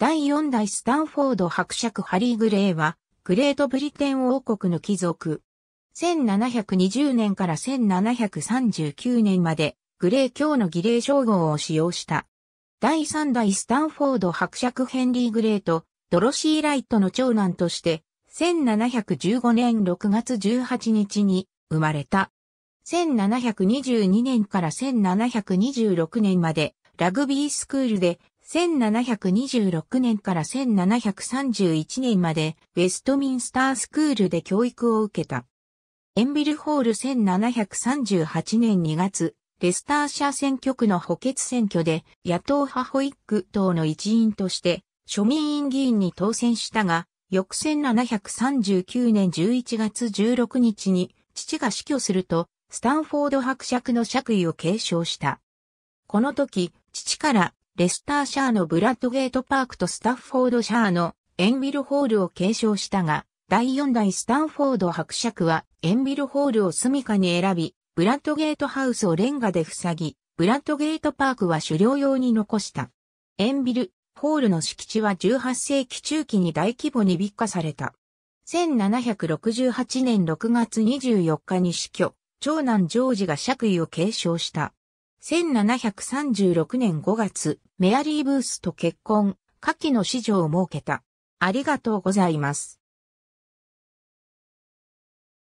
第4代スタンフォード伯爵ハリー・グレーは、グレートブリテン王国の貴族。1720年から1739年まで、グレー卿の儀礼称号を使用した。第3代スタンフォード伯爵ヘンリー・グレーと、ドロシー・ライトの長男として、1715年6月18日に生まれた。1722年から1726年まで、ラグビースクールで1726年から1731年までウェストミンスタースクールで教育を受けた。エンビルホール1738年2月、レスターシャ選挙区の補欠選挙で野党派ホイック党の一員として庶民院議員に当選したが、翌1739年11月16日に父が死去すると、スタンフォード伯爵の爵位を継承した。この時、父からレスターシャーのブラッドゲートパークとスタッフォードシャーのエンビルホールを継承したが、第4代スタンフォード伯爵はエンビルホールを住処に選び、ブラッドゲートハウスをレンガで塞ぎ、ブラッドゲートパークは狩猟用に残した。エンビル、ホールの敷地は18世紀中期に大規模に美化された。1768年6月24日に死去、長男ジョージが爵位を継承した。1736年5月、メアリー・ブースと結婚、下記の子女を設けた。ありがとうございます。